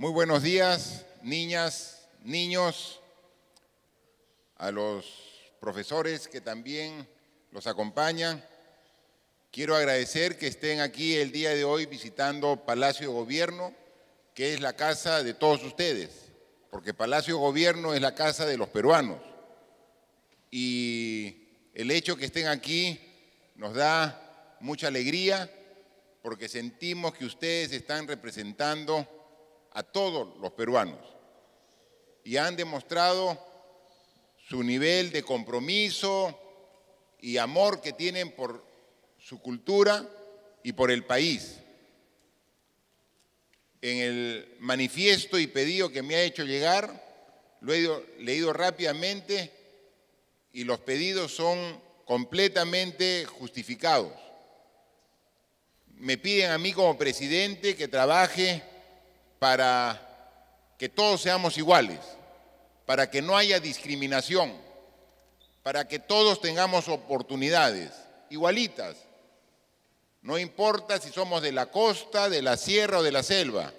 Muy buenos días, niñas, niños, a los profesores que también los acompañan. Quiero agradecer que estén aquí el día de hoy visitando Palacio de Gobierno, que es la casa de todos ustedes, porque Palacio de Gobierno es la casa de los peruanos. Y el hecho que estén aquí nos da mucha alegría porque sentimos que ustedes están representando a todos los peruanos y han demostrado su nivel de compromiso y amor que tienen por su cultura y por el país. En el manifiesto y pedido que me ha hecho llegar, lo he leído rápidamente y los pedidos son completamente justificados. Me piden a mí como presidente que trabaje para que todos seamos iguales, para que no haya discriminación, para que todos tengamos oportunidades igualitas. No importa si somos de la costa, de la sierra o de la selva.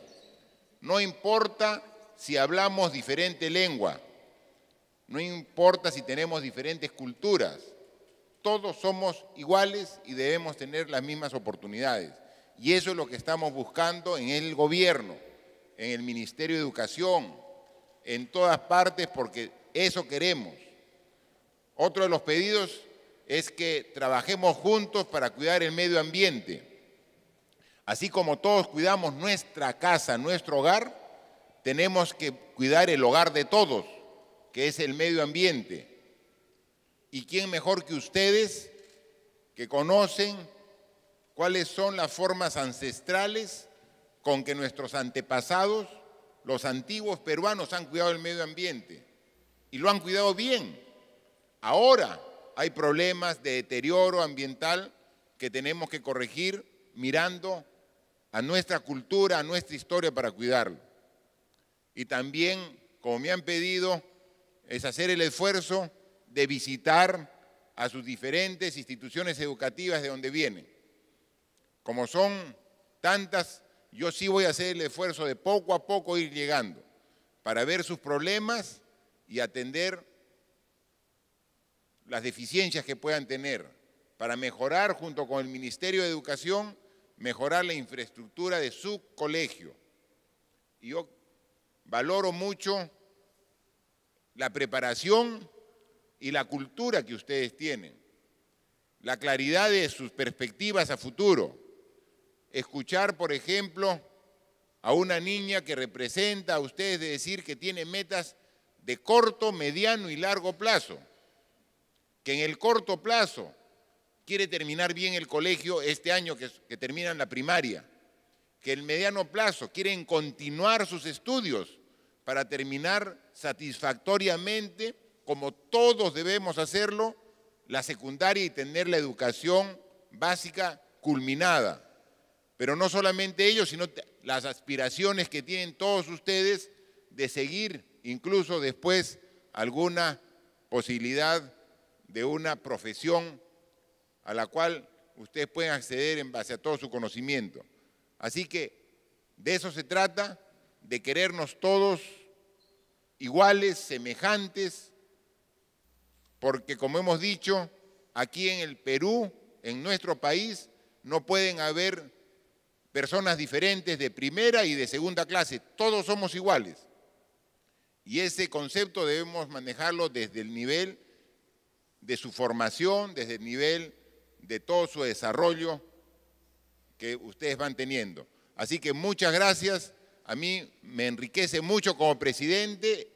No importa si hablamos diferente lengua. No importa si tenemos diferentes culturas. Todos somos iguales y debemos tener las mismas oportunidades. Y eso es lo que estamos buscando en el gobierno en el Ministerio de Educación, en todas partes, porque eso queremos. Otro de los pedidos es que trabajemos juntos para cuidar el medio ambiente. Así como todos cuidamos nuestra casa, nuestro hogar, tenemos que cuidar el hogar de todos, que es el medio ambiente. ¿Y quién mejor que ustedes que conocen cuáles son las formas ancestrales con que nuestros antepasados, los antiguos peruanos, han cuidado el medio ambiente y lo han cuidado bien. Ahora hay problemas de deterioro ambiental que tenemos que corregir mirando a nuestra cultura, a nuestra historia para cuidarlo. Y también, como me han pedido, es hacer el esfuerzo de visitar a sus diferentes instituciones educativas de donde vienen. Como son tantas yo sí voy a hacer el esfuerzo de poco a poco ir llegando para ver sus problemas y atender las deficiencias que puedan tener, para mejorar junto con el Ministerio de Educación, mejorar la infraestructura de su colegio. Y yo valoro mucho la preparación y la cultura que ustedes tienen, la claridad de sus perspectivas a futuro escuchar, por ejemplo, a una niña que representa a ustedes de decir que tiene metas de corto, mediano y largo plazo, que en el corto plazo quiere terminar bien el colegio este año que, termina terminan la primaria, que el mediano plazo quieren continuar sus estudios para terminar satisfactoriamente, como todos debemos hacerlo, la secundaria y tener la educación básica culminada. Pero no solamente ellos, sino las aspiraciones que tienen todos ustedes de seguir incluso después alguna posibilidad de una profesión a la cual ustedes pueden acceder en base a todo su conocimiento. Así que de eso se trata, de querernos todos iguales, semejantes, porque como hemos dicho, aquí en el Perú, en nuestro país, no pueden haber personas diferentes de primera y de segunda clase, todos somos iguales. Y ese concepto debemos manejarlo desde el nivel de su formación, desde el nivel de todo su desarrollo que ustedes van teniendo. Así que muchas gracias. A mí me enriquece mucho como presidente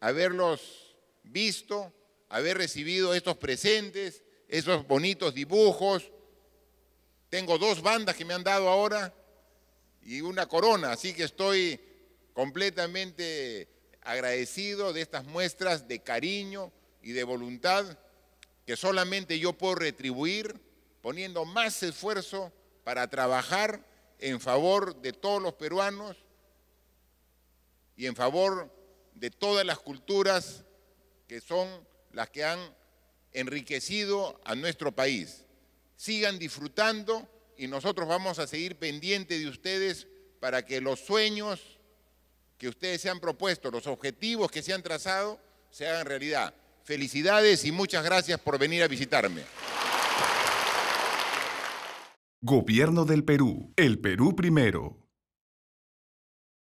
haberlos visto, haber recibido estos presentes, esos bonitos dibujos, tengo dos bandas que me han dado ahora y una corona, así que estoy completamente agradecido de estas muestras de cariño y de voluntad que solamente yo puedo retribuir poniendo más esfuerzo para trabajar en favor de todos los peruanos y en favor de todas las culturas que son las que han enriquecido a nuestro país. Sigan disfrutando y nosotros vamos a seguir pendiente de ustedes para que los sueños que ustedes se han propuesto, los objetivos que se han trazado, se hagan realidad. Felicidades y muchas gracias por venir a visitarme. Gobierno del Perú. El Perú primero.